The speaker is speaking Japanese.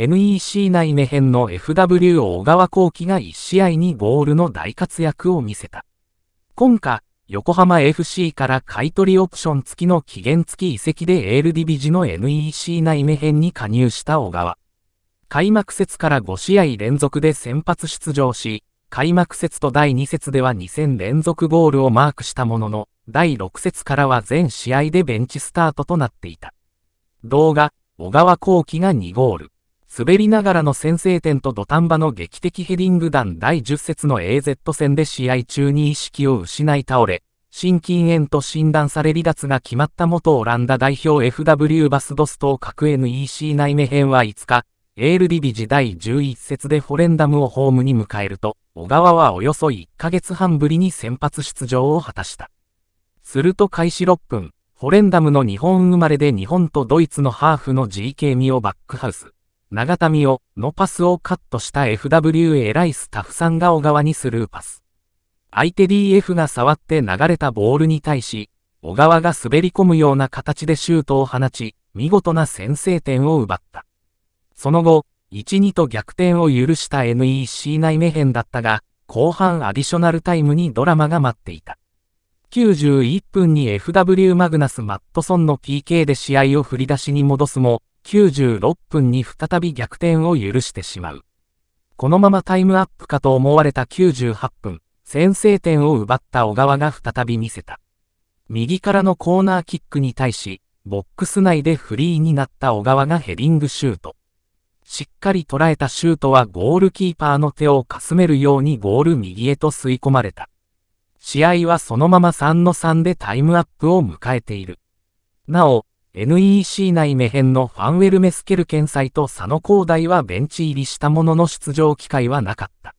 NEC 内目編の FW 小川幸輝が1試合にゴールの大活躍を見せた。今夏、横浜 FC から買取オプション付きの期限付き移籍でエールディビジの NEC 内目編に加入した小川。開幕節から5試合連続で先発出場し、開幕節と第2節では2戦連続ゴールをマークしたものの、第6節からは全試合でベンチスタートとなっていた。動画、小川幸輝が2ゴール。滑りながらの先制点と土壇場の劇的ヘディング弾第10節の AZ 戦で試合中に意識を失い倒れ、心筋炎と診断され離脱が決まった元オランダ代表 FW バスドスト各 NEC 内目編は5日、エールディビジ第11節でフォレンダムをホームに迎えると、小川はおよそ1ヶ月半ぶりに先発出場を果たした。すると開始6分、フォレンダムの日本生まれで日本とドイツのハーフの GK ミをバックハウス。長民をのパスをカットした f w エライスタフさんが小川にスルーパス。相手 DF が触って流れたボールに対し、小川が滑り込むような形でシュートを放ち、見事な先制点を奪った。その後、1-2と逆転を許した NEC 内目編だったが、後半アディショナルタイムにドラマが待っていた。91分に FW マグナス・マットソンの PK で試合を振り出しに戻すも、96分に再び逆転を許してしまう。このままタイムアップかと思われた98分、先制点を奪った小川が再び見せた。右からのコーナーキックに対し、ボックス内でフリーになった小川がヘディングシュート。しっかり捉えたシュートはゴールキーパーの手をかすめるようにゴール右へと吸い込まれた。試合はそのまま3の3でタイムアップを迎えている。なお、NEC 内目編のファンウェルメスケル検ンと佐野広大はベンチ入りしたものの出場機会はなかった。